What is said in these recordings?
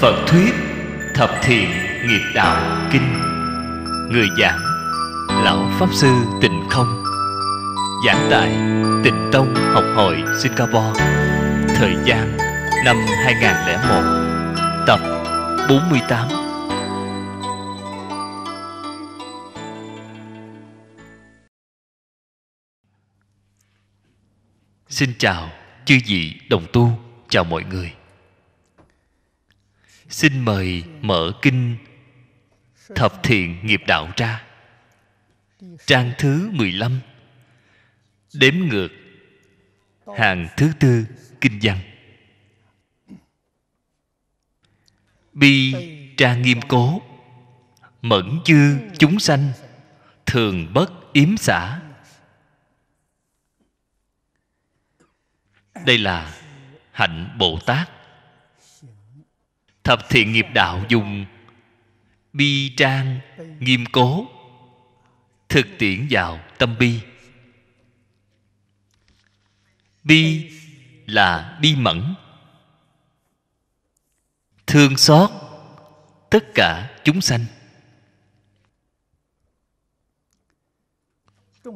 Phật Thuyết Thập Thiện Nghiệp Đạo Kinh Người giảng Lão Pháp Sư Tịnh Không Giảng tại Tịnh Tông Học Hội Singapore Thời gian năm 2001 Tập 48 Xin chào chư vị đồng tu, chào mọi người xin mời mở kinh thập thiện nghiệp đạo ra trang thứ 15 đếm ngược hàng thứ tư kinh văn bi tra nghiêm cố mẫn dư chúng sanh thường bất yếm xả đây là hạnh bồ tát thập thiện nghiệp đạo dùng bi trang nghiêm cố thực tiễn vào tâm bi bi là bi mẫn thương xót tất cả chúng sanh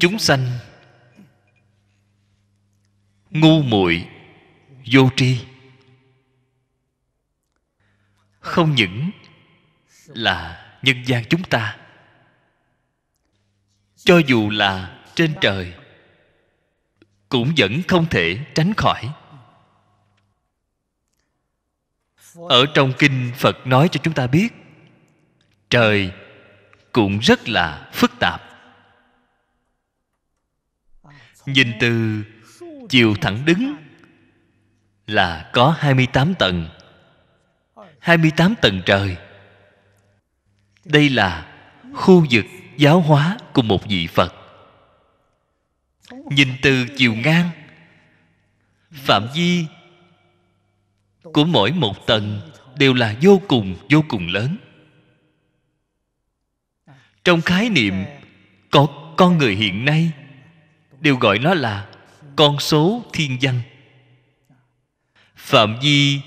chúng sanh ngu muội vô tri không những là nhân gian chúng ta cho dù là trên trời cũng vẫn không thể tránh khỏi ở trong kinh phật nói cho chúng ta biết trời cũng rất là phức tạp nhìn từ chiều thẳng đứng là có 28 tầng 28 tầng trời Đây là khu vực giáo hóa của một vị Phật Nhìn từ chiều ngang Phạm vi của mỗi một tầng đều là vô cùng vô cùng lớn trong khái niệm có con người hiện nay đều gọi nó là con số thiên văn phạm vi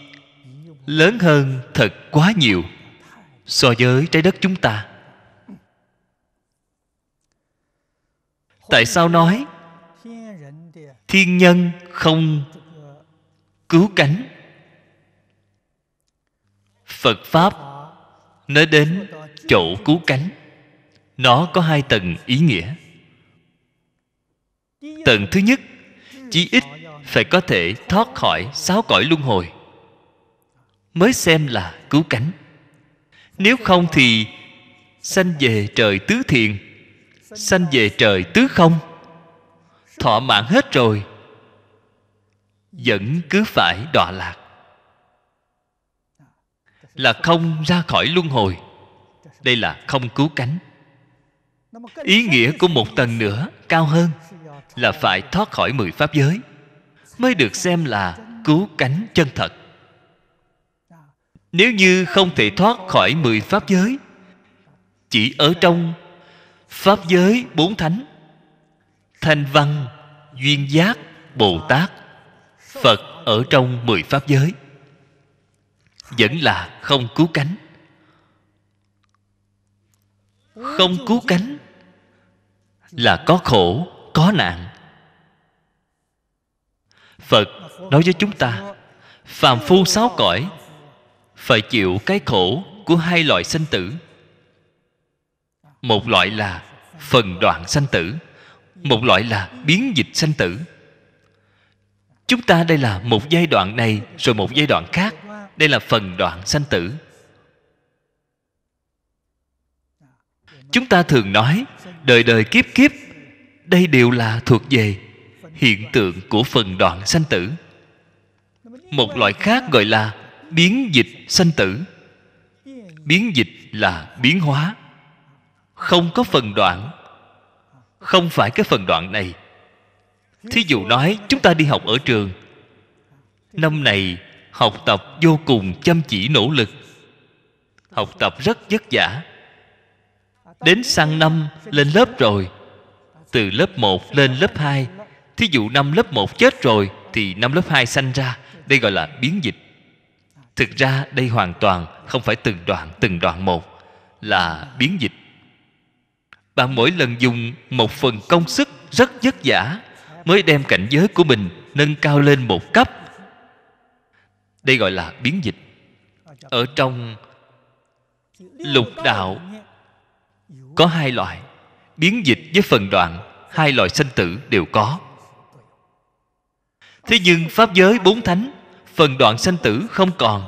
lớn hơn thật quá nhiều so với trái đất chúng ta tại sao nói thiên nhân không cứu cánh phật pháp nói đến chỗ cứu cánh nó có hai tầng ý nghĩa tầng thứ nhất chí ít phải có thể thoát khỏi sáu cõi luân hồi mới xem là cứu cánh nếu không thì sanh về trời tứ thiền sanh về trời tứ không thọ mạng hết rồi vẫn cứ phải đọa lạc là không ra khỏi luân hồi đây là không cứu cánh ý nghĩa của một tầng nữa cao hơn là phải thoát khỏi mười pháp giới mới được xem là cứu cánh chân thật nếu như không thể thoát khỏi mười pháp giới Chỉ ở trong Pháp giới bốn thánh Thanh văn Duyên giác Bồ Tát Phật ở trong mười pháp giới Vẫn là không cứu cánh Không cứu cánh Là có khổ, có nạn Phật nói với chúng ta Phàm phu sáu cõi phải chịu cái khổ của hai loại sanh tử một loại là phần đoạn sanh tử một loại là biến dịch sanh tử chúng ta đây là một giai đoạn này rồi một giai đoạn khác đây là phần đoạn sanh tử chúng ta thường nói đời đời kiếp kiếp đây đều là thuộc về hiện tượng của phần đoạn sanh tử một loại khác gọi là biến dịch sanh tử biến dịch là biến hóa không có phần đoạn không phải cái phần đoạn này thí dụ nói chúng ta đi học ở trường năm này học tập vô cùng chăm chỉ nỗ lực học tập rất vất vả đến sang năm lên lớp rồi từ lớp 1 lên lớp 2 thí dụ năm lớp 1 chết rồi thì năm lớp 2 sanh ra đây gọi là biến dịch Thực ra đây hoàn toàn không phải từng đoạn từng đoạn một Là biến dịch Bạn mỗi lần dùng một phần công sức rất vất vả Mới đem cảnh giới của mình nâng cao lên một cấp Đây gọi là biến dịch Ở trong lục đạo Có hai loại Biến dịch với phần đoạn Hai loại sinh tử đều có Thế nhưng Pháp giới bốn thánh phần đoạn sanh tử không còn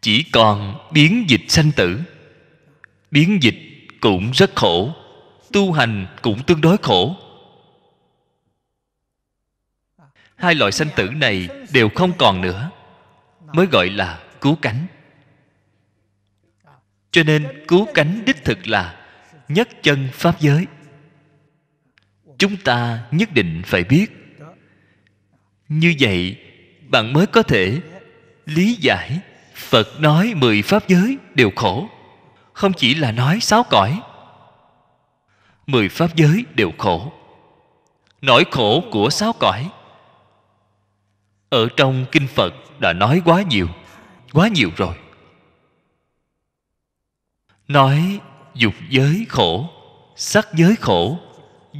chỉ còn biến dịch sanh tử biến dịch cũng rất khổ tu hành cũng tương đối khổ hai loại sanh tử này đều không còn nữa mới gọi là cứu cánh cho nên cứu cánh đích thực là nhất chân pháp giới chúng ta nhất định phải biết như vậy bạn mới có thể lý giải phật nói mười pháp giới đều khổ không chỉ là nói sáu cõi mười pháp giới đều khổ nỗi khổ của sáu cõi ở trong kinh phật đã nói quá nhiều quá nhiều rồi nói dục giới khổ sắc giới khổ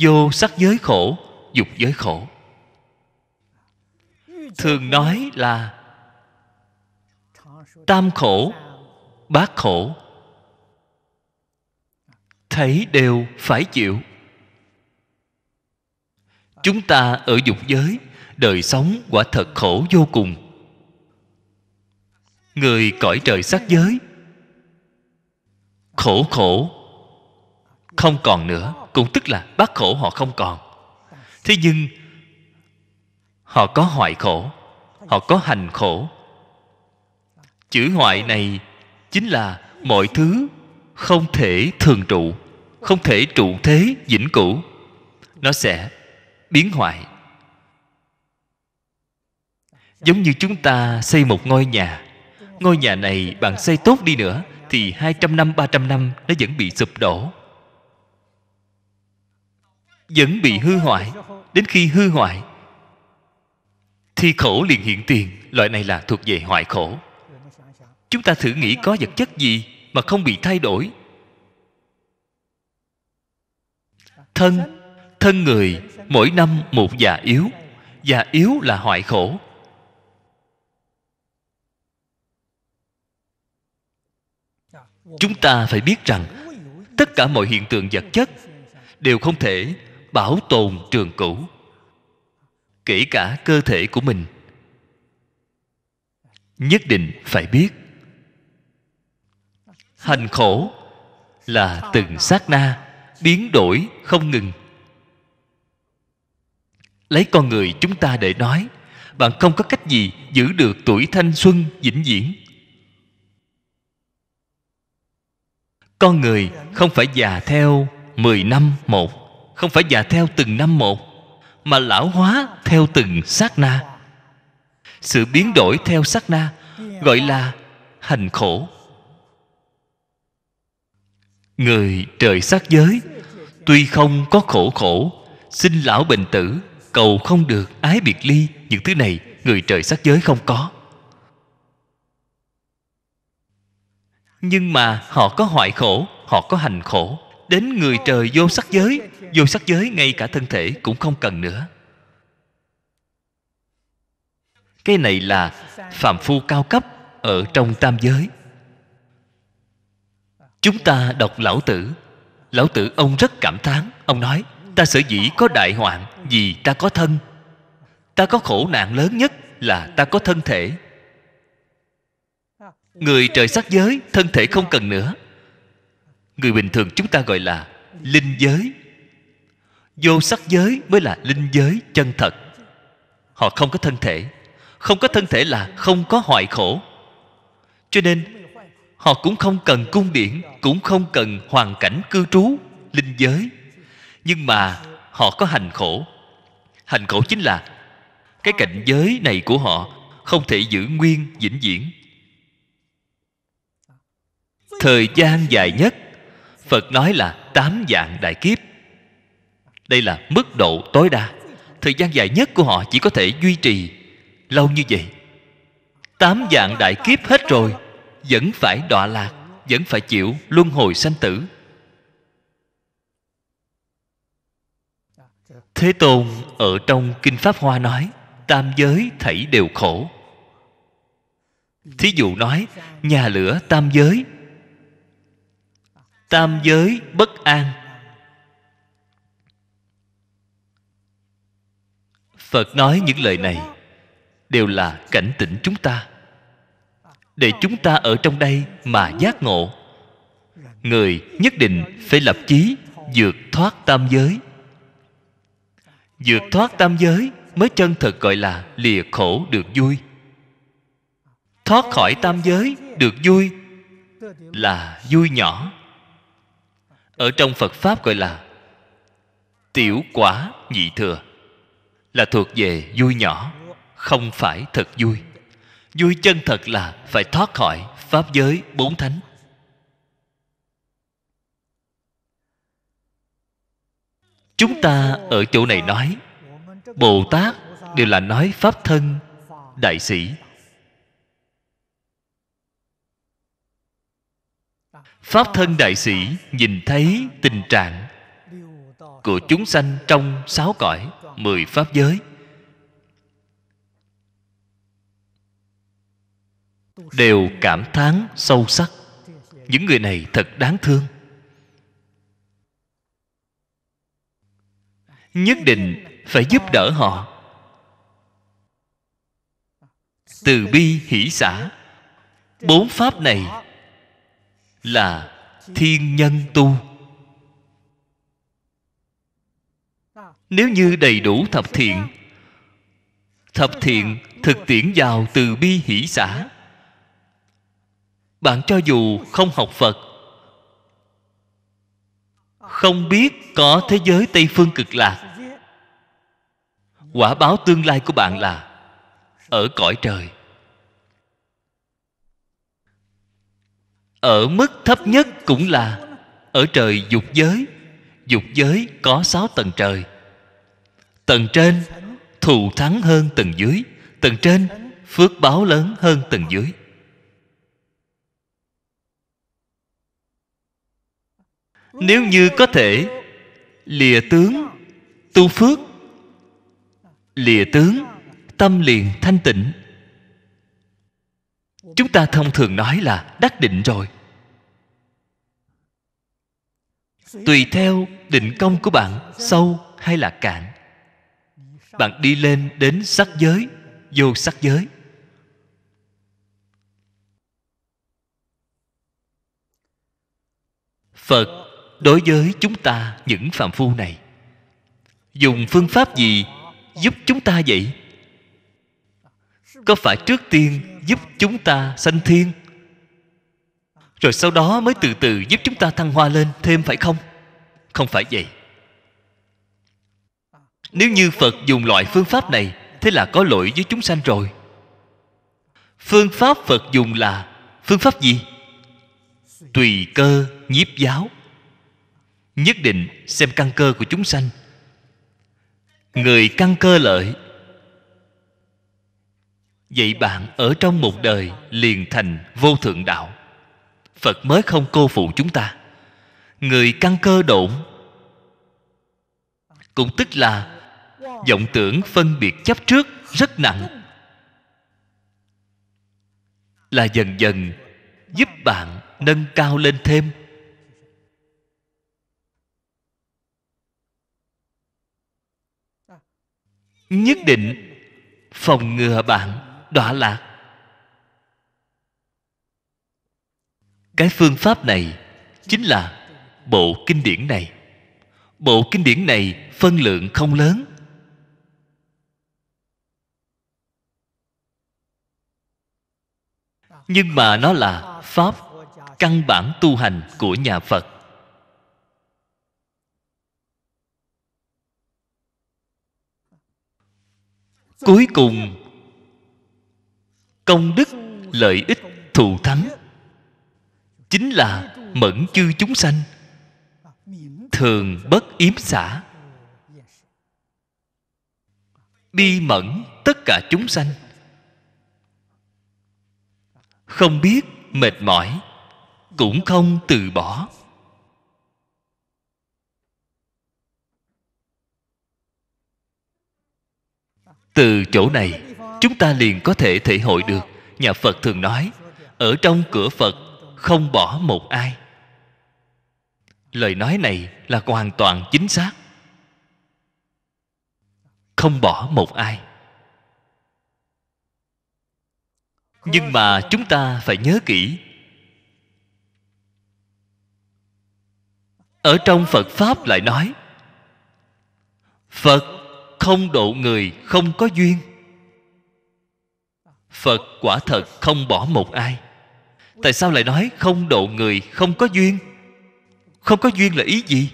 vô sắc giới khổ dục giới khổ thường nói là tam khổ bát khổ thấy đều phải chịu chúng ta ở dục giới đời sống quả thật khổ vô cùng người cõi trời sắc giới khổ khổ không còn nữa cũng tức là bác khổ họ không còn thế nhưng họ có hoại khổ họ có hành khổ chữ hoại này chính là mọi thứ không thể thường trụ không thể trụ thế vĩnh cửu nó sẽ biến hoại giống như chúng ta xây một ngôi nhà ngôi nhà này bạn xây tốt đi nữa thì 200 năm, 300 năm nó vẫn bị sụp đổ. Vẫn bị hư hoại. Đến khi hư hoại Thi khổ liền hiện tiền Loại này là thuộc về hoại khổ Chúng ta thử nghĩ có vật chất gì Mà không bị thay đổi Thân Thân người mỗi năm một già yếu Già yếu là hoại khổ Chúng ta phải biết rằng Tất cả mọi hiện tượng vật chất Đều không thể bảo tồn trường cửu kể cả cơ thể của mình nhất định phải biết hành khổ là từng sát na biến đổi không ngừng lấy con người chúng ta để nói bạn không có cách gì giữ được tuổi thanh xuân vĩnh viễn con người không phải già theo 10 năm một không phải già theo từng năm một mà lão hóa theo từng sát na sự biến đổi theo sát na gọi là hành khổ người trời sát giới tuy không có khổ khổ xin lão bệnh tử cầu không được ái biệt ly những thứ này người trời sát giới không có nhưng mà họ có hoại khổ họ có hành khổ đến người trời vô sắc giới vô sắc giới ngay cả thân thể cũng không cần nữa cái này là phạm phu cao cấp ở trong tam giới chúng ta đọc lão tử lão tử ông rất cảm thán ông nói ta sở dĩ có đại hoạn vì ta có thân ta có khổ nạn lớn nhất là ta có thân thể người trời sắc giới thân thể không cần nữa người bình thường chúng ta gọi là linh giới vô sắc giới mới là linh giới chân thật họ không có thân thể không có thân thể là không có hoại khổ cho nên họ cũng không cần cung điển cũng không cần hoàn cảnh cư trú linh giới nhưng mà họ có hành khổ hành khổ chính là cái cảnh giới này của họ không thể giữ nguyên vĩnh viễn thời gian dài nhất Phật nói là tám dạng đại kiếp Đây là mức độ tối đa Thời gian dài nhất của họ chỉ có thể duy trì Lâu như vậy Tám dạng đại kiếp hết rồi Vẫn phải đọa lạc Vẫn phải chịu luân hồi sanh tử Thế Tôn ở trong Kinh Pháp Hoa nói Tam giới thảy đều khổ Thí dụ nói Nhà lửa tam giới tam giới bất an phật nói những lời này đều là cảnh tỉnh chúng ta để chúng ta ở trong đây mà giác ngộ người nhất định phải lập chí vượt thoát tam giới vượt thoát tam giới mới chân thật gọi là lìa khổ được vui thoát khỏi tam giới được vui là vui nhỏ ở trong phật pháp gọi là tiểu quả nhị thừa là thuộc về vui nhỏ không phải thật vui vui chân thật là phải thoát khỏi pháp giới bốn thánh chúng ta ở chỗ này nói bồ tát đều là nói pháp thân đại sĩ pháp thân đại sĩ nhìn thấy tình trạng của chúng sanh trong sáu cõi mười pháp giới đều cảm thán sâu sắc những người này thật đáng thương nhất định phải giúp đỡ họ từ bi hỷ xã bốn pháp này là thiên nhân tu nếu như đầy đủ thập thiện thập thiện thực tiễn vào từ bi hỷ xã bạn cho dù không học phật không biết có thế giới tây phương cực lạc quả báo tương lai của bạn là ở cõi trời ở mức thấp nhất cũng là ở trời dục giới dục giới có sáu tầng trời tầng trên thù thắng hơn tầng dưới tầng trên phước báo lớn hơn tầng dưới nếu như có thể lìa tướng tu phước lìa tướng tâm liền thanh tịnh chúng ta thông thường nói là đắc định rồi tùy theo định công của bạn sâu hay là cạn bạn đi lên đến sắc giới vô sắc giới phật đối với chúng ta những phạm phu này dùng phương pháp gì giúp chúng ta vậy có phải trước tiên giúp chúng ta sanh thiên rồi sau đó mới từ từ giúp chúng ta thăng hoa lên thêm phải không không phải vậy nếu như phật dùng loại phương pháp này thế là có lỗi với chúng sanh rồi phương pháp phật dùng là phương pháp gì tùy cơ nhiếp giáo nhất định xem căn cơ của chúng sanh người căn cơ lợi vậy bạn ở trong một đời liền thành vô thượng đạo phật mới không cô phụ chúng ta người căn cơ độn cũng tức là vọng tưởng phân biệt chấp trước rất nặng là dần dần giúp bạn nâng cao lên thêm nhất định phòng ngừa bạn đọa lạc cái phương pháp này chính là bộ kinh điển này bộ kinh điển này phân lượng không lớn nhưng mà nó là pháp căn bản tu hành của nhà phật cuối cùng công đức lợi ích thù thắng chính là mẫn chư chúng sanh thường bất yếm xả bi mẫn tất cả chúng sanh không biết mệt mỏi cũng không từ bỏ từ chỗ này chúng ta liền có thể thể hội được nhà phật thường nói ở trong cửa phật không bỏ một ai lời nói này là hoàn toàn chính xác không bỏ một ai nhưng mà chúng ta phải nhớ kỹ ở trong phật pháp lại nói phật không độ người không có duyên phật quả thật không bỏ một ai tại sao lại nói không độ người không có duyên không có duyên là ý gì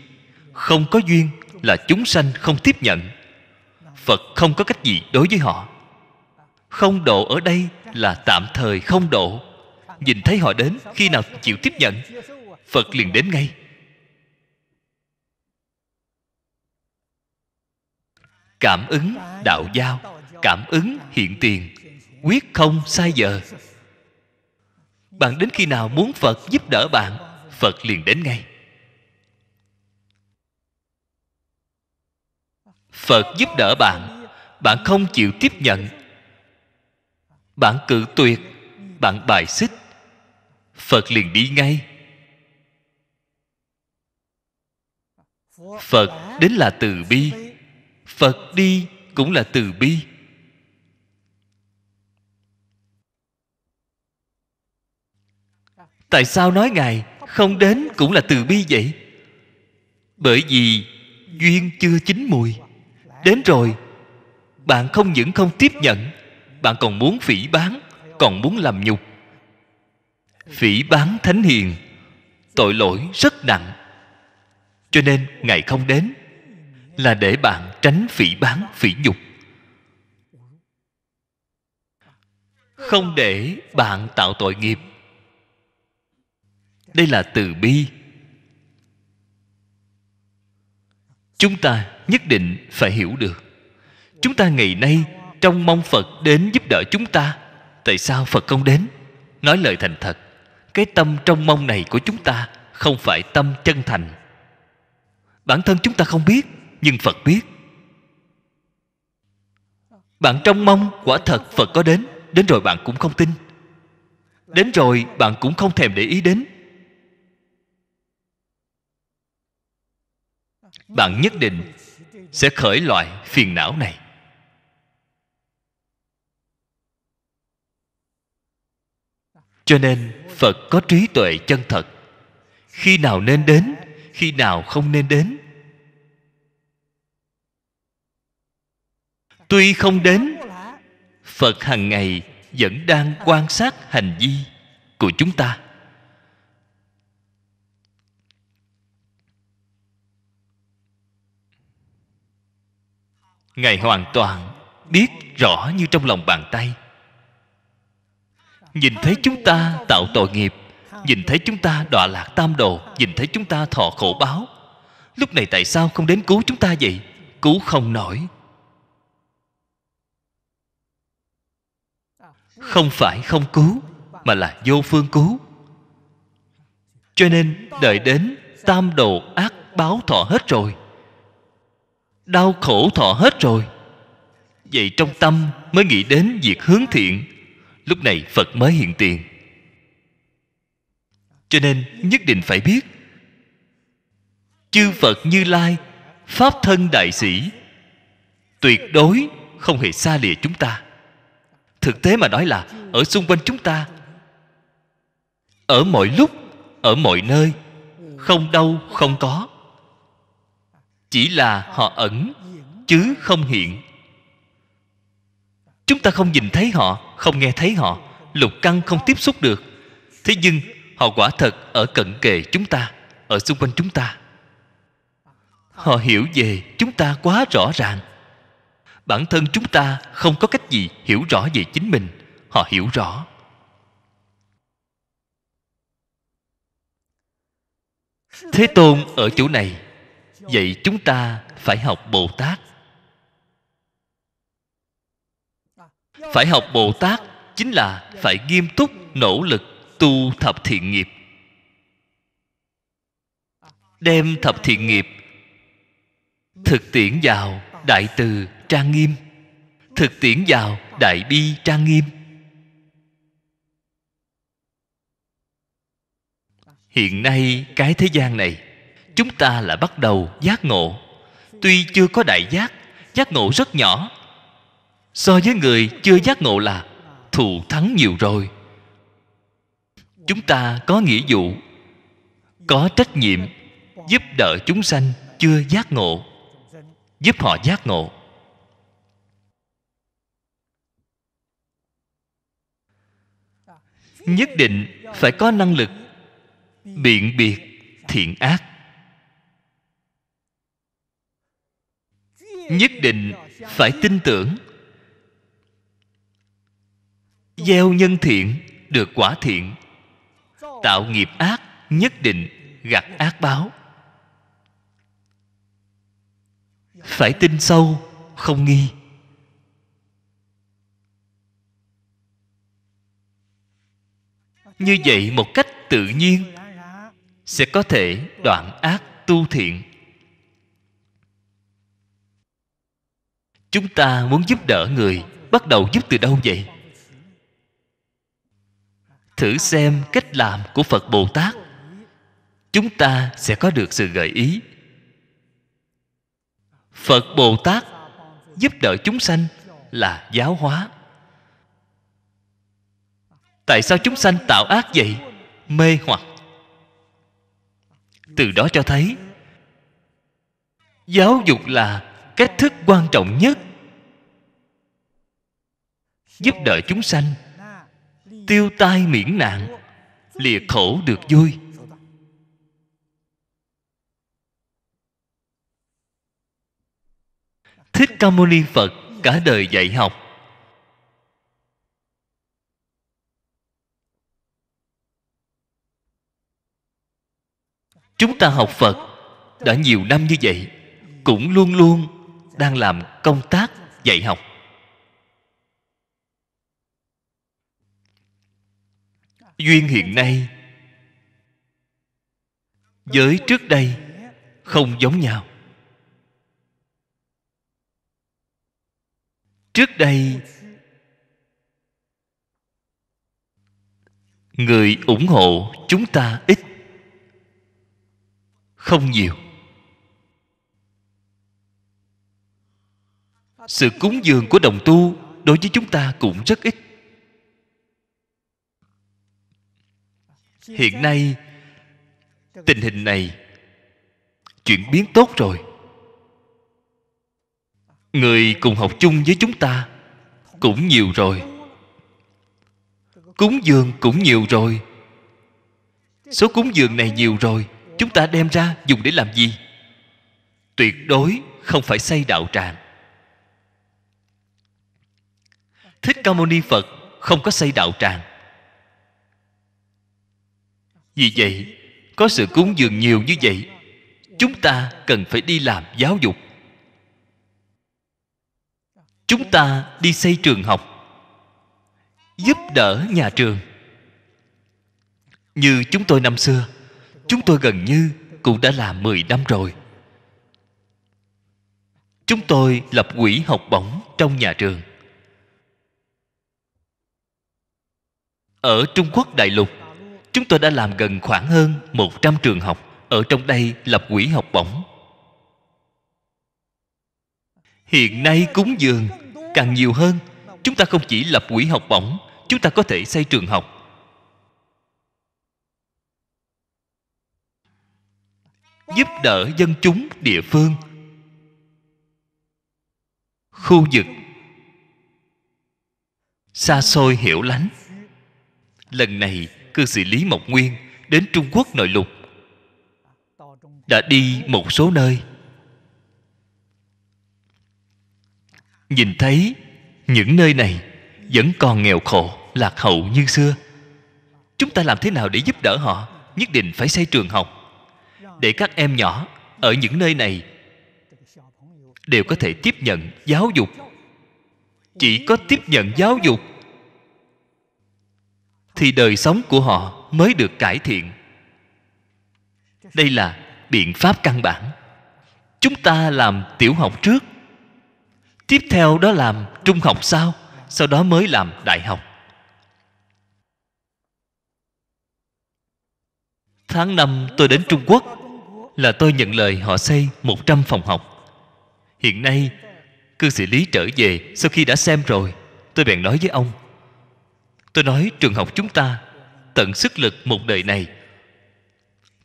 không có duyên là chúng sanh không tiếp nhận phật không có cách gì đối với họ không độ ở đây là tạm thời không độ nhìn thấy họ đến khi nào chịu tiếp nhận phật liền đến ngay cảm ứng đạo giao cảm ứng hiện tiền quyết không sai giờ bạn đến khi nào muốn phật giúp đỡ bạn phật liền đến ngay phật giúp đỡ bạn bạn không chịu tiếp nhận bạn cự tuyệt bạn bài xích phật liền đi ngay phật đến là từ bi phật đi cũng là từ bi tại sao nói ngài không đến cũng là từ bi vậy bởi vì duyên chưa chín mùi đến rồi bạn không những không tiếp nhận bạn còn muốn phỉ bán còn muốn làm nhục phỉ bán thánh hiền tội lỗi rất nặng cho nên ngài không đến là để bạn tránh phỉ bán phỉ nhục không để bạn tạo tội nghiệp đây là từ bi chúng ta nhất định phải hiểu được chúng ta ngày nay trong mong phật đến giúp đỡ chúng ta tại sao phật không đến nói lời thành thật cái tâm trong mong này của chúng ta không phải tâm chân thành bản thân chúng ta không biết nhưng phật biết bạn trong mong quả thật phật có đến đến rồi bạn cũng không tin đến rồi bạn cũng không thèm để ý đến bạn nhất định sẽ khởi loại phiền não này cho nên phật có trí tuệ chân thật khi nào nên đến khi nào không nên đến tuy không đến phật hàng ngày vẫn đang quan sát hành vi của chúng ta ngài hoàn toàn biết rõ như trong lòng bàn tay nhìn thấy chúng ta tạo tội nghiệp nhìn thấy chúng ta đọa lạc tam đồ nhìn thấy chúng ta thọ khổ báo lúc này tại sao không đến cứu chúng ta vậy cứu không nổi không phải không cứu mà là vô phương cứu cho nên đợi đến tam đồ ác báo thọ hết rồi đau khổ thọ hết rồi vậy trong tâm mới nghĩ đến việc hướng thiện lúc này phật mới hiện tiền cho nên nhất định phải biết chư phật như lai pháp thân đại sĩ tuyệt đối không hề xa lìa chúng ta thực tế mà nói là ở xung quanh chúng ta ở mọi lúc ở mọi nơi không đâu không có chỉ là họ ẩn chứ không hiện chúng ta không nhìn thấy họ không nghe thấy họ lục căng không tiếp xúc được thế nhưng họ quả thật ở cận kề chúng ta ở xung quanh chúng ta họ hiểu về chúng ta quá rõ ràng bản thân chúng ta không có cách gì hiểu rõ về chính mình họ hiểu rõ thế tôn ở chỗ này vậy chúng ta phải học bồ tát phải học bồ tát chính là phải nghiêm túc nỗ lực tu thập thiện nghiệp đem thập thiện nghiệp thực tiễn vào đại từ trang nghiêm thực tiễn vào đại bi trang nghiêm hiện nay cái thế gian này chúng ta là bắt đầu giác ngộ tuy chưa có đại giác giác ngộ rất nhỏ so với người chưa giác ngộ là thù thắng nhiều rồi chúng ta có nghĩa vụ có trách nhiệm giúp đỡ chúng sanh chưa giác ngộ giúp họ giác ngộ nhất định phải có năng lực biện biệt thiện ác nhất định phải tin tưởng gieo nhân thiện được quả thiện tạo nghiệp ác nhất định gặt ác báo phải tin sâu không nghi như vậy một cách tự nhiên sẽ có thể đoạn ác tu thiện chúng ta muốn giúp đỡ người bắt đầu giúp từ đâu vậy thử xem cách làm của phật bồ tát chúng ta sẽ có được sự gợi ý phật bồ tát giúp đỡ chúng sanh là giáo hóa tại sao chúng sanh tạo ác vậy mê hoặc từ đó cho thấy giáo dục là cách thức quan trọng nhất giúp đỡ chúng sanh tiêu tai miễn nạn lìa khổ được vui thích ca mâu ni phật cả đời dạy học chúng ta học phật đã nhiều năm như vậy cũng luôn luôn đang làm công tác dạy học duyên hiện nay với trước đây không giống nhau trước đây người ủng hộ chúng ta ít không nhiều sự cúng dường của đồng tu đối với chúng ta cũng rất ít hiện nay tình hình này chuyển biến tốt rồi người cùng học chung với chúng ta cũng nhiều rồi cúng dường cũng nhiều rồi số cúng dường này nhiều rồi chúng ta đem ra dùng để làm gì tuyệt đối không phải xây đạo tràng thích ca mâu ni phật không có xây đạo tràng vì vậy có sự cúng dường nhiều như vậy chúng ta cần phải đi làm giáo dục chúng ta đi xây trường học giúp đỡ nhà trường như chúng tôi năm xưa chúng tôi gần như cũng đã làm 10 năm rồi chúng tôi lập quỹ học bổng trong nhà trường ở trung quốc đại lục Chúng tôi đã làm gần khoảng hơn 100 trường học Ở trong đây lập quỹ học bổng Hiện nay cúng dường càng nhiều hơn Chúng ta không chỉ lập quỹ học bổng Chúng ta có thể xây trường học Giúp đỡ dân chúng địa phương Khu vực Xa xôi hiểu lánh Lần này cư sĩ Lý Mộc Nguyên đến Trung Quốc nội lục đã đi một số nơi nhìn thấy những nơi này vẫn còn nghèo khổ lạc hậu như xưa chúng ta làm thế nào để giúp đỡ họ nhất định phải xây trường học để các em nhỏ ở những nơi này đều có thể tiếp nhận giáo dục chỉ có tiếp nhận giáo dục thì đời sống của họ mới được cải thiện đây là biện pháp căn bản chúng ta làm tiểu học trước tiếp theo đó làm trung học sau sau đó mới làm đại học tháng năm tôi đến Trung Quốc là tôi nhận lời họ xây 100 phòng học. Hiện nay, cư sĩ Lý trở về sau khi đã xem rồi, tôi bèn nói với ông, tôi nói trường học chúng ta tận sức lực một đời này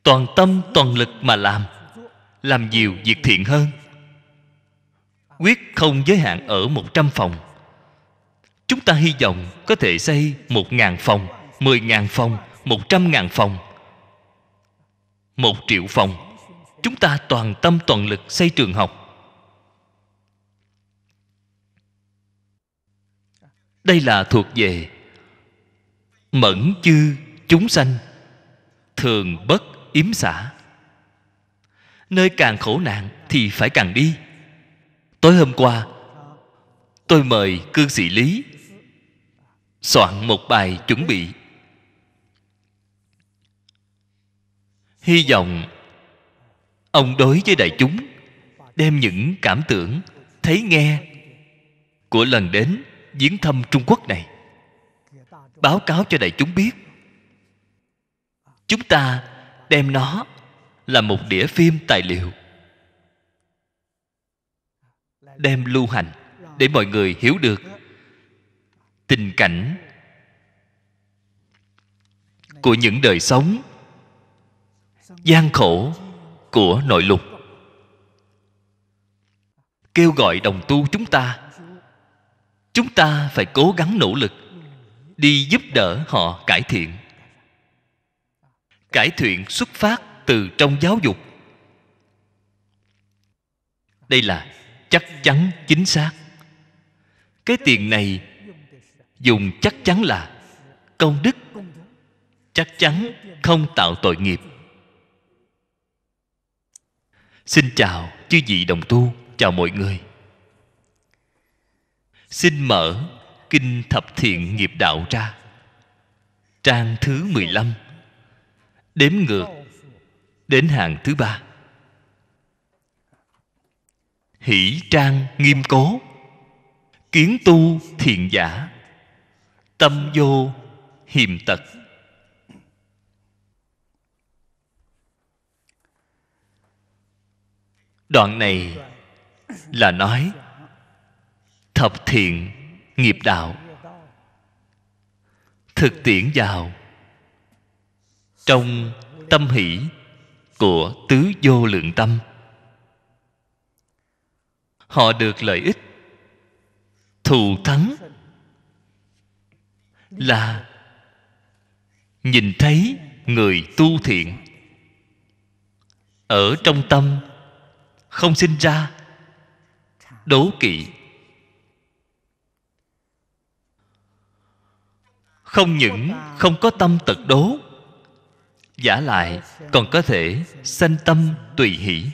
toàn tâm toàn lực mà làm làm nhiều việc thiện hơn quyết không giới hạn ở một trăm phòng chúng ta hy vọng có thể xây một ngàn phòng mười ngàn phòng một trăm ngàn phòng một triệu phòng chúng ta toàn tâm toàn lực xây trường học đây là thuộc về mẫn chư chúng sanh thường bất yếm xả nơi càng khổ nạn thì phải càng đi tối hôm qua tôi mời cư sĩ lý soạn một bài chuẩn bị hy vọng ông đối với đại chúng đem những cảm tưởng thấy nghe của lần đến viếng thăm trung quốc này báo cáo cho đại chúng biết chúng ta đem nó là một đĩa phim tài liệu đem lưu hành để mọi người hiểu được tình cảnh của những đời sống gian khổ của nội lục kêu gọi đồng tu chúng ta chúng ta phải cố gắng nỗ lực đi giúp đỡ họ cải thiện cải thiện xuất phát từ trong giáo dục đây là chắc chắn chính xác cái tiền này dùng chắc chắn là công đức chắc chắn không tạo tội nghiệp xin chào chư vị đồng tu chào mọi người xin mở Kinh Thập Thiện Nghiệp Đạo ra Trang thứ 15 Đếm ngược Đến hàng thứ ba Hỷ trang nghiêm cố Kiến tu thiện giả Tâm vô hiềm tật Đoạn này là nói Thập thiện nghiệp đạo thực tiễn vào trong tâm hỷ của tứ vô lượng tâm họ được lợi ích thù thắng là nhìn thấy người tu thiện ở trong tâm không sinh ra đố kỵ không những không có tâm tật đố giả lại còn có thể sanh tâm tùy hỷ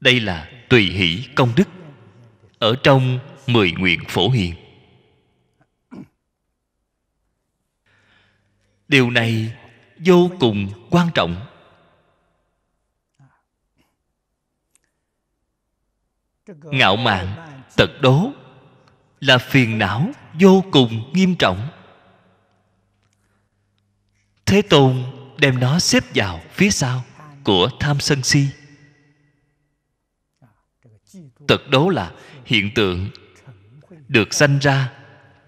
đây là tùy hỷ công đức ở trong mười nguyện phổ hiền điều này vô cùng quan trọng ngạo mạn tật đố là phiền não vô cùng nghiêm trọng thế tôn đem nó xếp vào phía sau của tham sân si tật đố là hiện tượng được sanh ra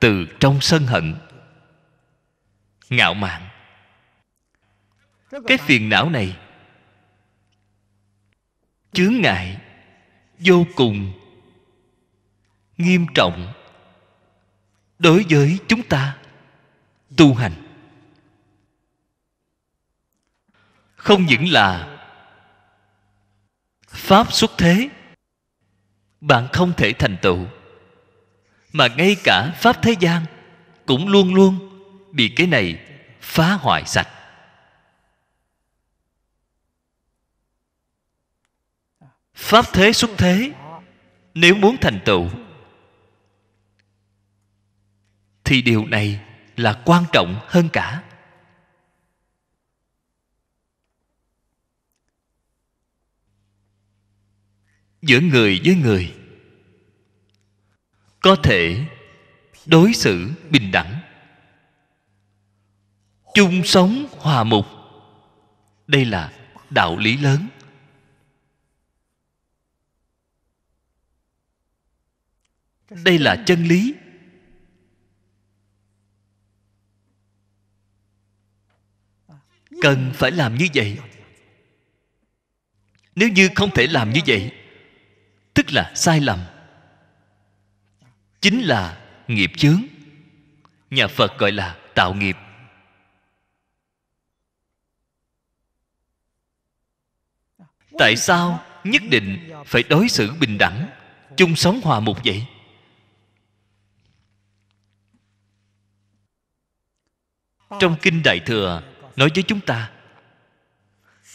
từ trong sân hận ngạo mạn cái phiền não này chướng ngại vô cùng nghiêm trọng đối với chúng ta tu hành không những là pháp xuất thế bạn không thể thành tựu mà ngay cả pháp thế gian cũng luôn luôn bị cái này phá hoại sạch pháp thế xuất thế nếu muốn thành tựu thì điều này là quan trọng hơn cả giữa người với người có thể đối xử bình đẳng chung sống hòa mục đây là đạo lý lớn đây là chân lý cần phải làm như vậy nếu như không thể làm như vậy tức là sai lầm chính là nghiệp chướng nhà phật gọi là tạo nghiệp tại sao nhất định phải đối xử bình đẳng chung sống hòa mục vậy trong kinh đại thừa nói với chúng ta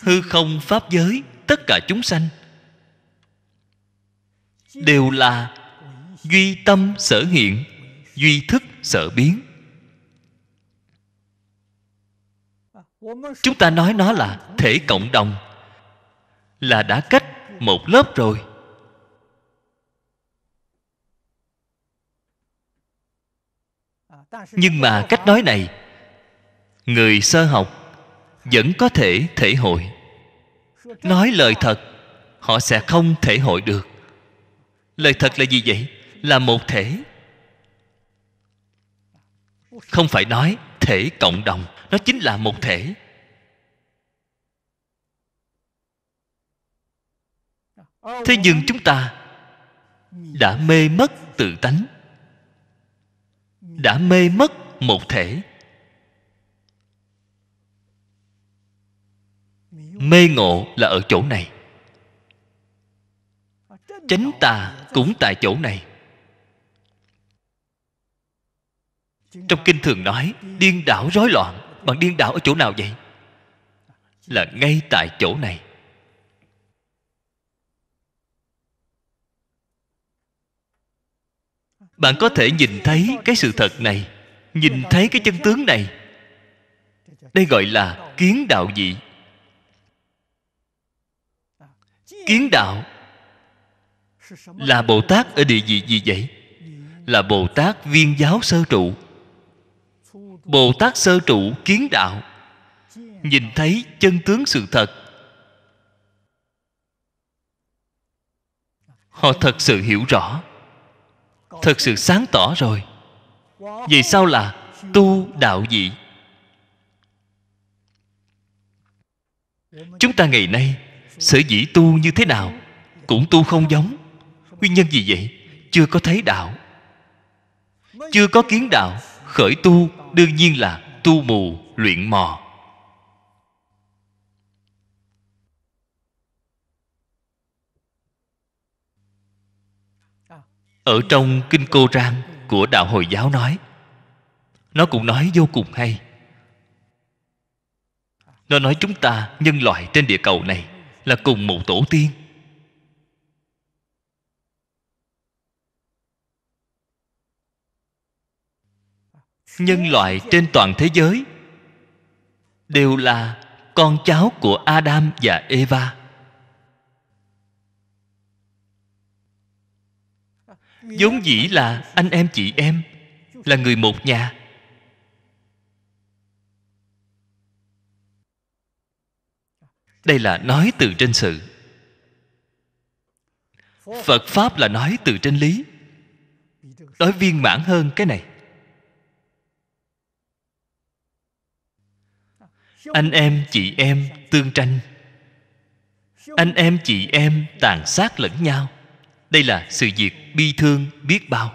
hư không pháp giới tất cả chúng sanh đều là duy tâm sở hiện duy thức sở biến chúng ta nói nó là thể cộng đồng là đã cách một lớp rồi nhưng mà cách nói này người sơ học vẫn có thể thể hội nói lời thật họ sẽ không thể hội được lời thật là gì vậy là một thể không phải nói thể cộng đồng nó chính là một thể thế nhưng chúng ta đã mê mất tự tánh đã mê mất một thể mê ngộ là ở chỗ này chánh tà cũng tại chỗ này trong kinh thường nói điên đảo rối loạn bạn điên đảo ở chỗ nào vậy là ngay tại chỗ này bạn có thể nhìn thấy cái sự thật này nhìn thấy cái chân tướng này đây gọi là kiến đạo dị kiến đạo là bồ tát ở địa vị gì vậy là bồ tát viên giáo sơ trụ bồ tát sơ trụ kiến đạo nhìn thấy chân tướng sự thật họ thật sự hiểu rõ thật sự sáng tỏ rồi vì sao là tu đạo dị chúng ta ngày nay sở dĩ tu như thế nào cũng tu không giống nguyên nhân gì vậy chưa có thấy đạo chưa có kiến đạo khởi tu đương nhiên là tu mù luyện mò ở trong kinh cô rang của đạo hồi giáo nói nó cũng nói vô cùng hay nó nói chúng ta nhân loại trên địa cầu này là cùng một tổ tiên nhân loại trên toàn thế giới đều là con cháu của adam và eva vốn dĩ là anh em chị em là người một nhà đây là nói từ trên sự phật pháp là nói từ trên lý nói viên mãn hơn cái này anh em chị em tương tranh anh em chị em tàn sát lẫn nhau đây là sự việc bi thương biết bao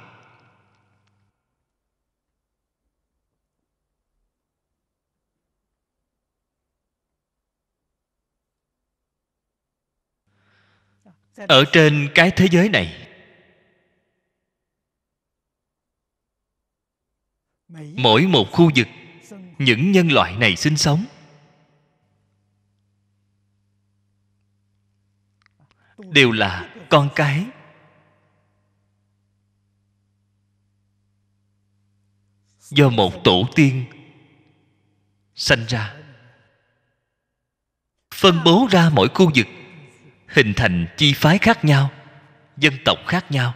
ở trên cái thế giới này mỗi một khu vực những nhân loại này sinh sống đều là con cái do một tổ tiên sanh ra phân bố ra mỗi khu vực hình thành chi phái khác nhau dân tộc khác nhau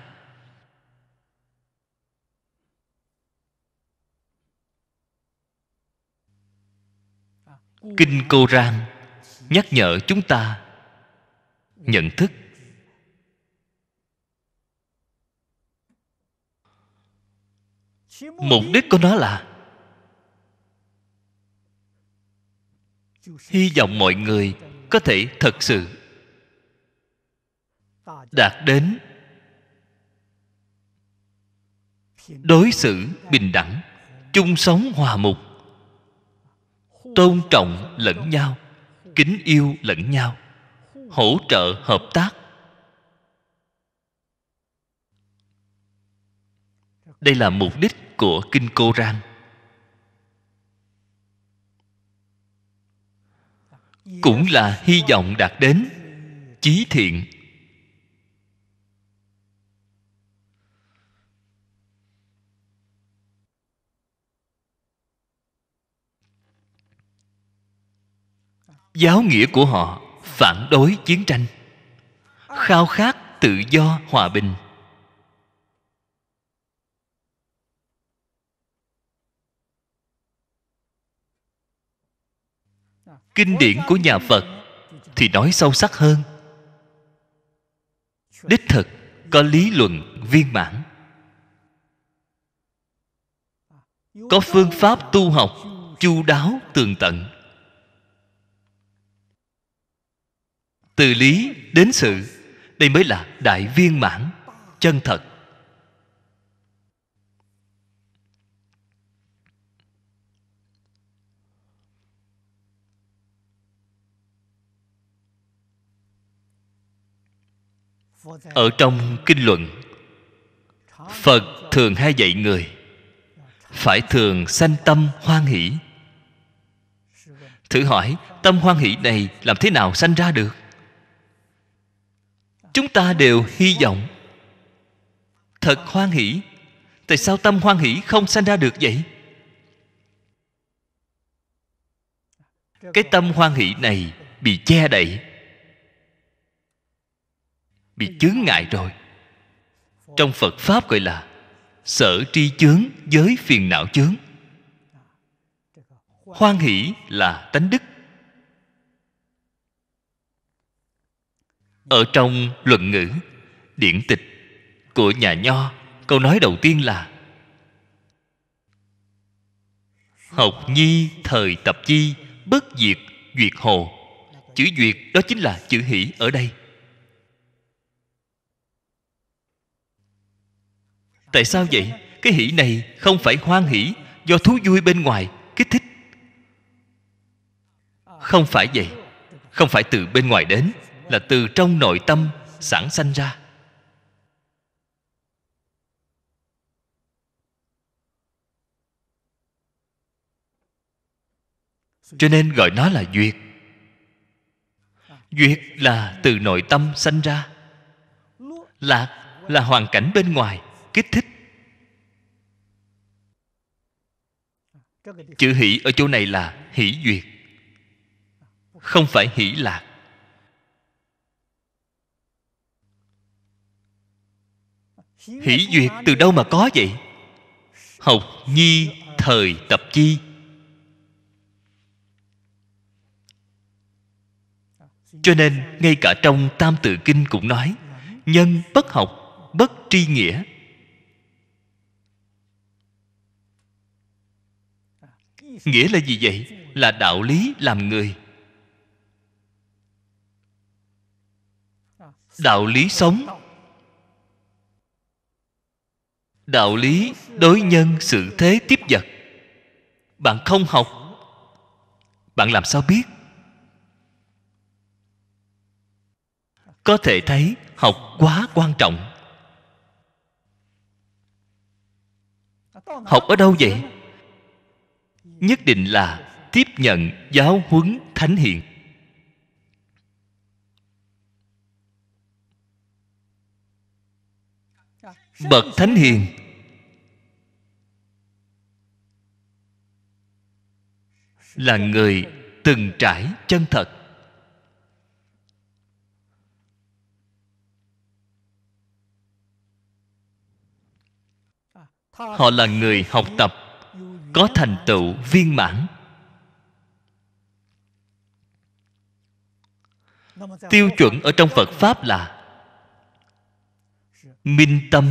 kinh Cô-rang nhắc nhở chúng ta nhận thức mục đích của nó là hy vọng mọi người có thể thật sự đạt đến đối xử bình đẳng chung sống hòa mục tôn trọng lẫn nhau kính yêu lẫn nhau hỗ trợ hợp tác đây là mục đích của kinh cô rang cũng là hy vọng đạt đến chí thiện giáo nghĩa của họ phản đối chiến tranh khao khát tự do hòa bình kinh điển của nhà phật thì nói sâu sắc hơn đích thực có lý luận viên mãn có phương pháp tu học chu đáo tường tận từ lý đến sự đây mới là đại viên mãn chân thật ở trong kinh luận phật thường hay dạy người phải thường sanh tâm hoan hỷ thử hỏi tâm hoan hỷ này làm thế nào sanh ra được chúng ta đều hy vọng thật hoan hỷ tại sao tâm hoan hỷ không sanh ra được vậy cái tâm hoan hỷ này bị che đậy bị chướng ngại rồi trong phật pháp gọi là sở tri chướng giới phiền não chướng hoan hỷ là tánh đức ở trong luận ngữ điển tịch của nhà nho câu nói đầu tiên là học nhi thời tập chi bất diệt duyệt hồ chữ duyệt đó chính là chữ hỷ ở đây tại sao vậy cái hỷ này không phải hoan hỷ do thú vui bên ngoài kích thích không phải vậy không phải từ bên ngoài đến là từ trong nội tâm sản sanh ra cho nên gọi nó là duyệt duyệt là từ nội tâm sanh ra lạc là hoàn cảnh bên ngoài kích thích chữ hỷ ở chỗ này là hỷ duyệt không phải hỷ lạc hỷ duyệt từ đâu mà có vậy học nhi thời tập chi cho nên ngay cả trong tam tự kinh cũng nói nhân bất học bất tri nghĩa nghĩa là gì vậy là đạo lý làm người đạo lý sống đạo lý đối nhân sự thế tiếp vật bạn không học bạn làm sao biết có thể thấy học quá quan trọng học ở đâu vậy nhất định là tiếp nhận giáo huấn thánh hiền bậc thánh hiền là người từng trải chân thật họ là người học tập có thành tựu viên mãn tiêu chuẩn ở trong phật pháp là minh tâm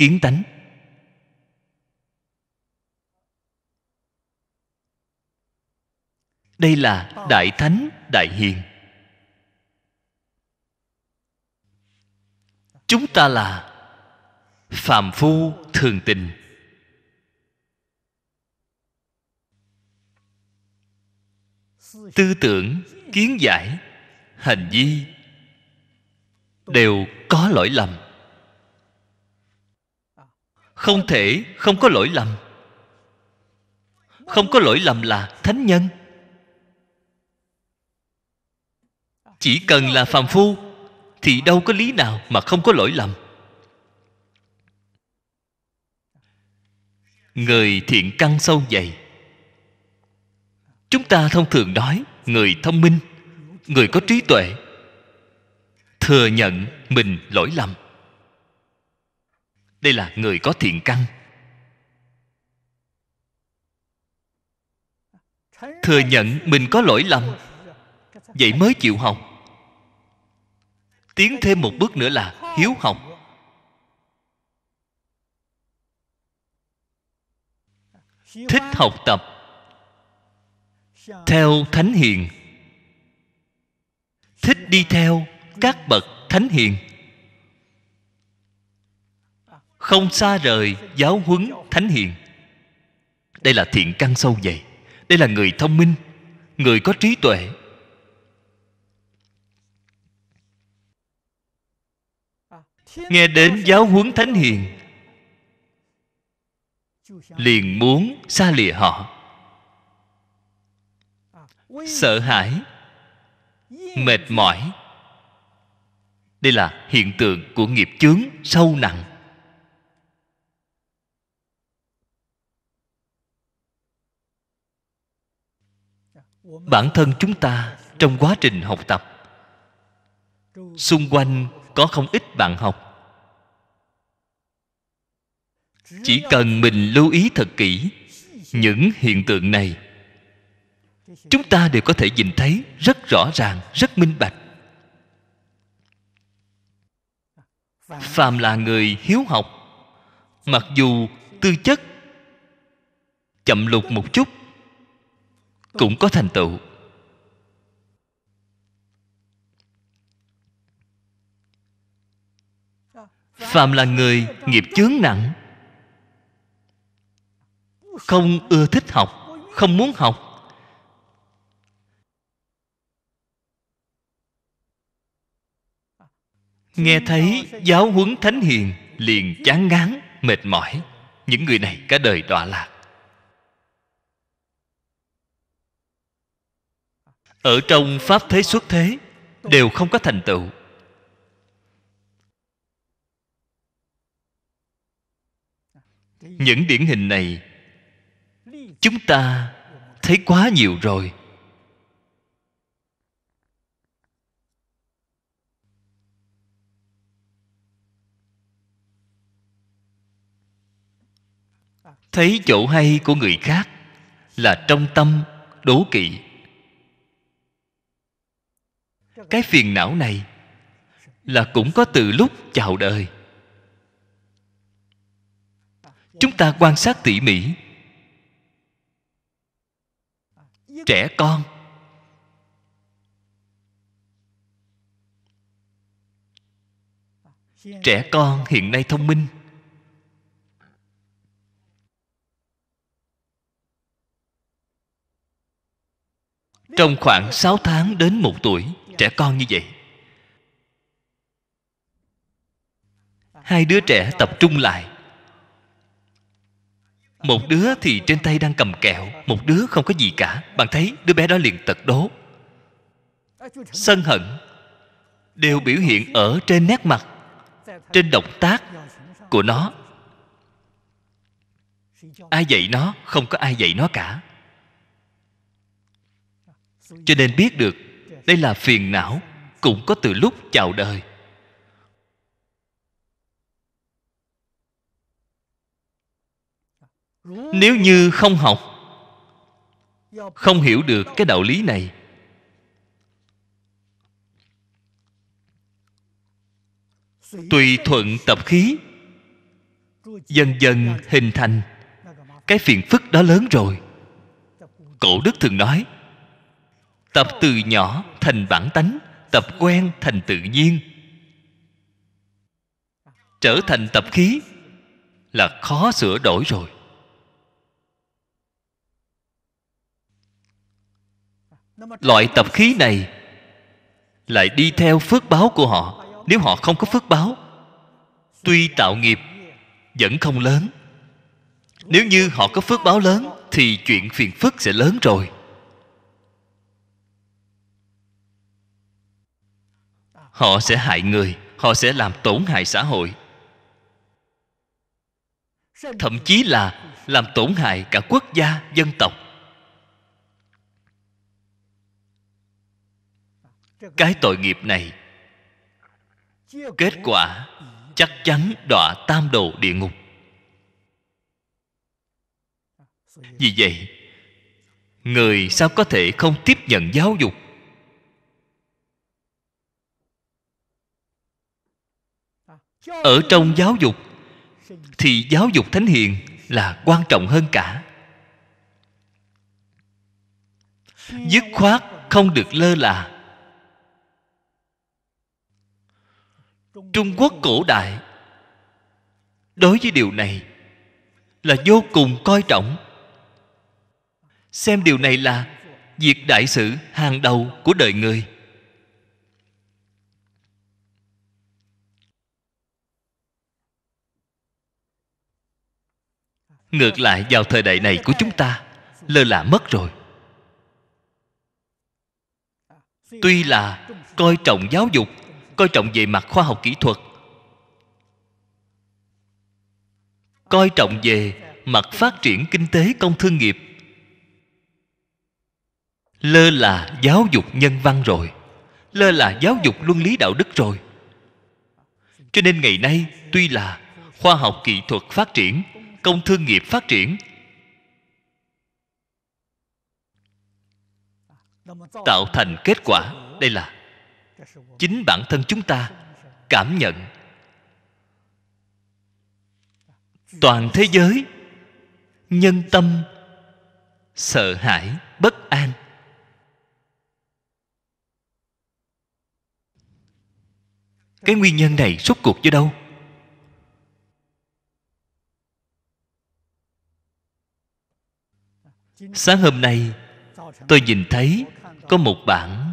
kiến tánh đây là đại thánh đại hiền chúng ta là phàm phu thường tình tư tưởng kiến giải hành vi đều có lỗi lầm không thể không có lỗi lầm không có lỗi lầm là thánh nhân chỉ cần là phàm phu thì đâu có lý nào mà không có lỗi lầm người thiện căn sâu dày chúng ta thông thường nói người thông minh người có trí tuệ thừa nhận mình lỗi lầm đây là người có thiện căn thừa nhận mình có lỗi lầm vậy mới chịu học tiến thêm một bước nữa là hiếu học thích học tập theo thánh hiền thích đi theo các bậc thánh hiền không xa rời giáo huấn thánh hiền đây là thiện căn sâu dày đây là người thông minh người có trí tuệ nghe đến giáo huấn thánh hiền liền muốn xa lìa họ sợ hãi mệt mỏi đây là hiện tượng của nghiệp chướng sâu nặng bản thân chúng ta trong quá trình học tập xung quanh có không ít bạn học chỉ cần mình lưu ý thật kỹ những hiện tượng này chúng ta đều có thể nhìn thấy rất rõ ràng rất minh bạch phàm là người hiếu học mặc dù tư chất chậm lụt một chút cũng có thành tựu phàm là người nghiệp chướng nặng không ưa thích học không muốn học nghe thấy giáo huấn thánh hiền liền chán ngán mệt mỏi những người này cả đời đọa lạc ở trong pháp thế xuất thế đều không có thành tựu những điển hình này chúng ta thấy quá nhiều rồi thấy chỗ hay của người khác là trong tâm đố kỵ cái phiền não này là cũng có từ lúc chào đời chúng ta quan sát tỉ mỉ trẻ con trẻ con hiện nay thông minh trong khoảng 6 tháng đến 1 tuổi trẻ con như vậy hai đứa trẻ tập trung lại một đứa thì trên tay đang cầm kẹo một đứa không có gì cả bạn thấy đứa bé đó liền tật đố sân hận đều biểu hiện ở trên nét mặt trên động tác của nó ai dạy nó không có ai dạy nó cả cho nên biết được đây là phiền não cũng có từ lúc chào đời nếu như không học không hiểu được cái đạo lý này tùy thuận tập khí dần dần hình thành cái phiền phức đó lớn rồi cổ đức thường nói tập từ nhỏ thành bản tánh tập quen thành tự nhiên trở thành tập khí là khó sửa đổi rồi loại tập khí này lại đi theo phước báo của họ nếu họ không có phước báo tuy tạo nghiệp vẫn không lớn nếu như họ có phước báo lớn thì chuyện phiền phức sẽ lớn rồi họ sẽ hại người họ sẽ làm tổn hại xã hội thậm chí là làm tổn hại cả quốc gia dân tộc cái tội nghiệp này kết quả chắc chắn đọa tam đồ địa ngục vì vậy người sao có thể không tiếp nhận giáo dục ở trong giáo dục thì giáo dục thánh hiền là quan trọng hơn cả dứt khoát không được lơ là trung quốc cổ đại đối với điều này là vô cùng coi trọng xem điều này là việc đại sự hàng đầu của đời người ngược lại vào thời đại này của chúng ta lơ là mất rồi tuy là coi trọng giáo dục coi trọng về mặt khoa học kỹ thuật coi trọng về mặt phát triển kinh tế công thương nghiệp lơ là giáo dục nhân văn rồi lơ là giáo dục luân lý đạo đức rồi cho nên ngày nay tuy là khoa học kỹ thuật phát triển công thương nghiệp phát triển tạo thành kết quả đây là chính bản thân chúng ta cảm nhận toàn thế giới nhân tâm sợ hãi bất an cái nguyên nhân này xuất cuộc ở đâu sáng hôm nay tôi nhìn thấy có một bản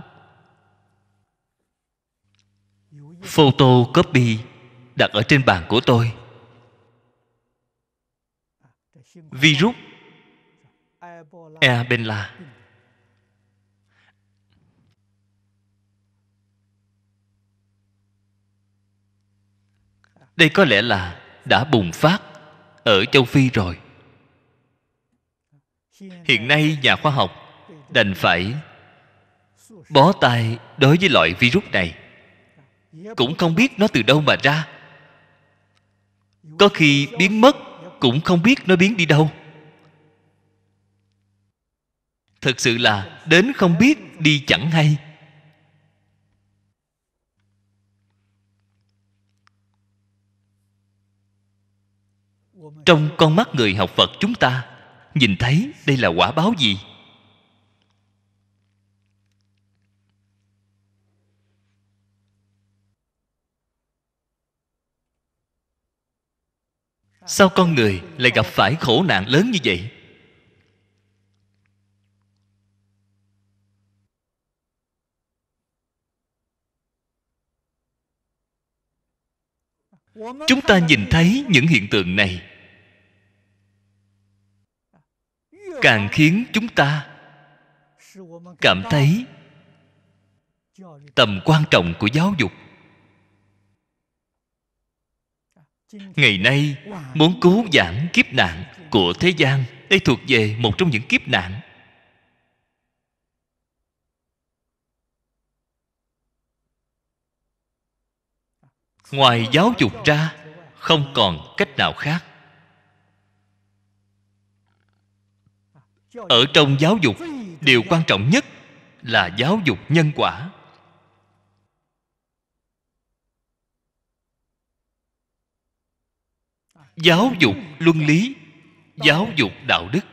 photo copy đặt ở trên bàn của tôi virus Ebola Đây có lẽ là đã bùng phát ở châu Phi rồi hiện nay nhà khoa học đành phải bó tay đối với loại virus này cũng không biết nó từ đâu mà ra có khi biến mất cũng không biết nó biến đi đâu thật sự là đến không biết đi chẳng hay trong con mắt người học phật chúng ta nhìn thấy đây là quả báo gì sao con người lại gặp phải khổ nạn lớn như vậy chúng ta nhìn thấy những hiện tượng này càng khiến chúng ta cảm thấy tầm quan trọng của giáo dục ngày nay muốn cứu giảm kiếp nạn của thế gian đây thuộc về một trong những kiếp nạn ngoài giáo dục ra không còn cách nào khác ở trong giáo dục điều quan trọng nhất là giáo dục nhân quả giáo dục luân lý giáo dục đạo đức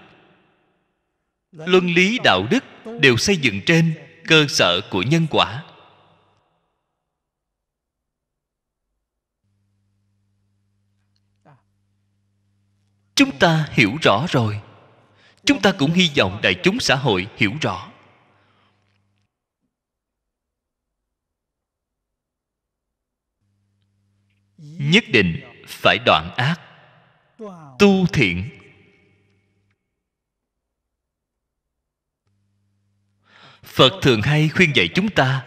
luân lý đạo đức đều xây dựng trên cơ sở của nhân quả chúng ta hiểu rõ rồi chúng ta cũng hy vọng đại chúng xã hội hiểu rõ nhất định phải đoạn ác tu thiện phật thường hay khuyên dạy chúng ta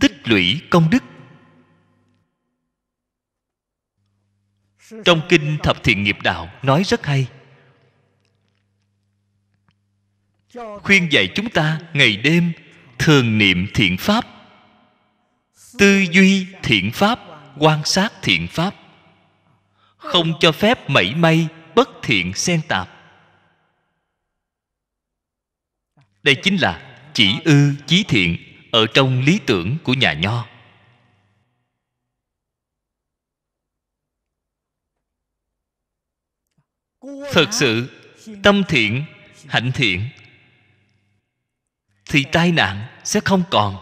tích lũy công đức trong kinh thập thiện nghiệp đạo nói rất hay khuyên dạy chúng ta ngày đêm thường niệm thiện pháp tư duy thiện pháp quan sát thiện pháp không cho phép mảy may bất thiện xen tạp đây chính là chỉ ư chí thiện ở trong lý tưởng của nhà nho thật sự tâm thiện hạnh thiện thì tai nạn sẽ không còn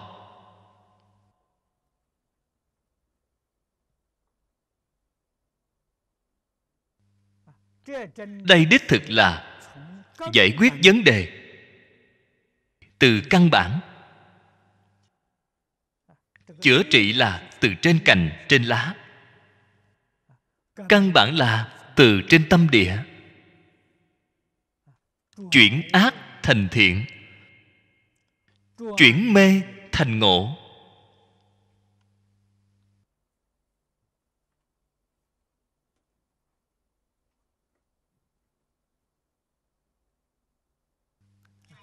đây đích thực là giải quyết vấn đề từ căn bản chữa trị là từ trên cành trên lá căn bản là từ trên tâm địa chuyển ác thành thiện chuyển mê thành ngộ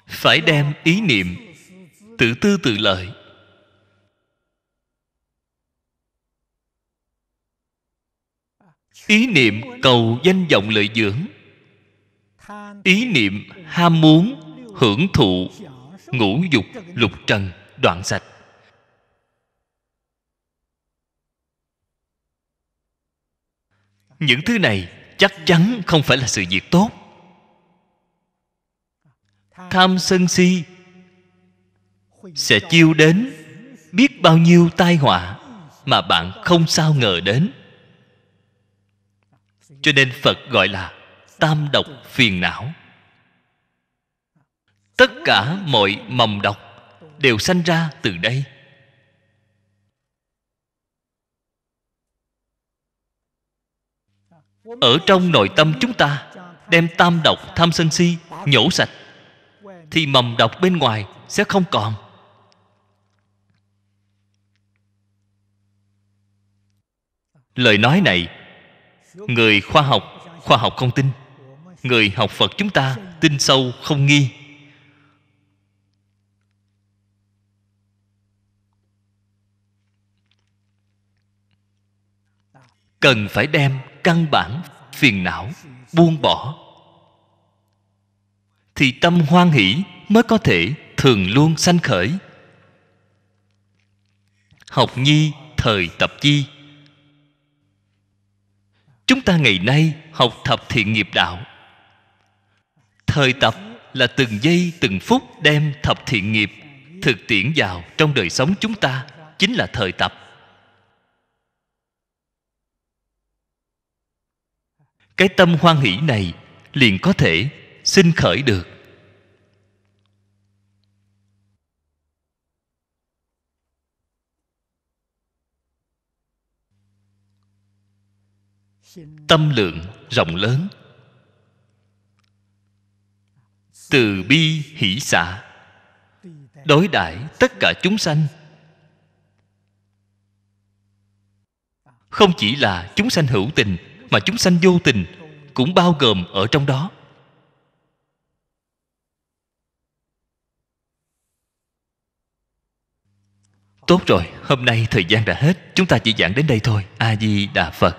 phải đem ý niệm tự tư tự lợi ý niệm cầu danh vọng lợi dưỡng ý niệm ham muốn hưởng thụ ngũ dục lục trần đoạn sạch những thứ này chắc chắn không phải là sự việc tốt tham sân si sẽ chiêu đến biết bao nhiêu tai họa mà bạn không sao ngờ đến cho nên phật gọi là tam độc phiền não tất cả mọi mầm độc đều sanh ra từ đây ở trong nội tâm chúng ta đem tam độc tham sân si nhổ sạch thì mầm độc bên ngoài sẽ không còn lời nói này người khoa học khoa học không tin người học phật chúng ta tin sâu không nghi cần phải đem căn bản phiền não buông bỏ thì tâm hoan hỷ mới có thể thường luôn sanh khởi học nhi thời tập chi chúng ta ngày nay học thập thiện nghiệp đạo thời tập là từng giây từng phút đem thập thiện nghiệp thực tiễn vào trong đời sống chúng ta chính là thời tập cái tâm hoan hỷ này liền có thể sinh khởi được tâm lượng rộng lớn từ bi hỷ xả đối đãi tất cả chúng sanh không chỉ là chúng sanh hữu tình mà chúng sanh vô tình cũng bao gồm ở trong đó tốt rồi hôm nay thời gian đã hết chúng ta chỉ giảng đến đây thôi a di đà phật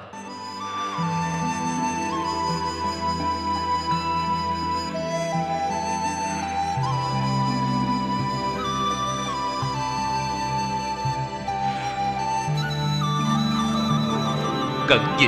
cần gì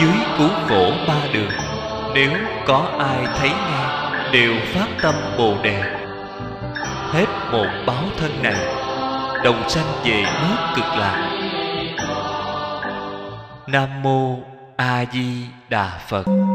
dưới cú khổ ba đường nếu có ai thấy nghe đều phát tâm bồ đề hết một báo thân này đồng sanh về nước cực lạc nam mô a di đà phật